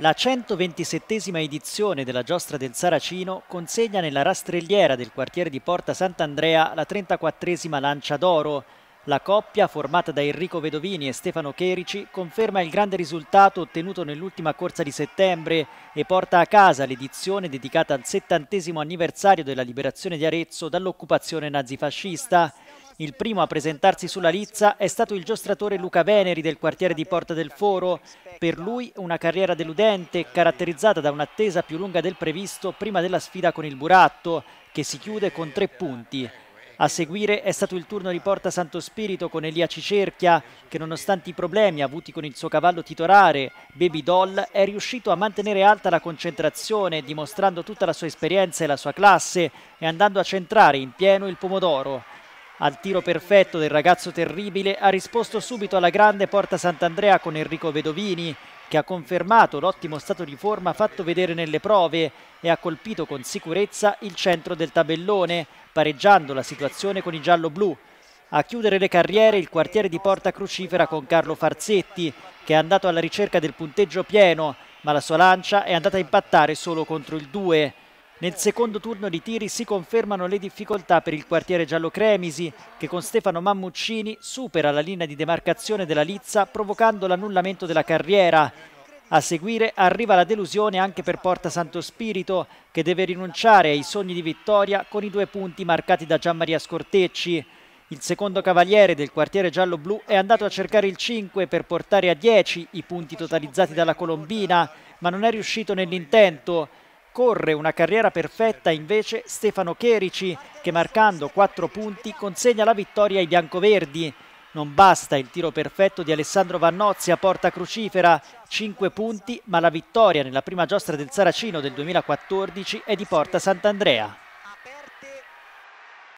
La 127esima edizione della giostra del Saracino consegna nella rastrelliera del quartiere di Porta Sant'Andrea la 34esima lancia d'oro. La coppia, formata da Enrico Vedovini e Stefano Cherici, conferma il grande risultato ottenuto nell'ultima corsa di settembre e porta a casa l'edizione dedicata al settantesimo anniversario della liberazione di Arezzo dall'occupazione nazifascista. Il primo a presentarsi sulla lizza è stato il giostratore Luca Veneri del quartiere di Porta del Foro. Per lui una carriera deludente, caratterizzata da un'attesa più lunga del previsto prima della sfida con il Buratto, che si chiude con tre punti. A seguire è stato il turno di Porta Santo Spirito con Elia Cicerchia, che nonostante i problemi avuti con il suo cavallo titolare, Baby Doll, è riuscito a mantenere alta la concentrazione, dimostrando tutta la sua esperienza e la sua classe e andando a centrare in pieno il pomodoro. Al tiro perfetto del ragazzo terribile ha risposto subito alla grande Porta Sant'Andrea con Enrico Vedovini, che ha confermato l'ottimo stato di forma fatto vedere nelle prove e ha colpito con sicurezza il centro del tabellone, pareggiando la situazione con i giallo-blu. A chiudere le carriere il quartiere di Porta Crucifera con Carlo Farzetti, che è andato alla ricerca del punteggio pieno, ma la sua lancia è andata a impattare solo contro il 2. Nel secondo turno di tiri si confermano le difficoltà per il quartiere giallo-cremisi, che con Stefano Mammuccini supera la linea di demarcazione della Lizza provocando l'annullamento della carriera. A seguire arriva la delusione anche per Porta Santo Spirito, che deve rinunciare ai sogni di vittoria con i due punti marcati da Gian Maria Scortecci. Il secondo cavaliere del quartiere giallo-blu è andato a cercare il 5 per portare a 10 i punti totalizzati dalla Colombina, ma non è riuscito nell'intento corre una carriera perfetta invece Stefano Cherici che marcando 4 punti consegna la vittoria ai biancoverdi. Non basta il tiro perfetto di Alessandro Vannozzi a porta crucifera, 5 punti, ma la vittoria nella prima giostra del Saracino del 2014 è di Porta Sant'Andrea.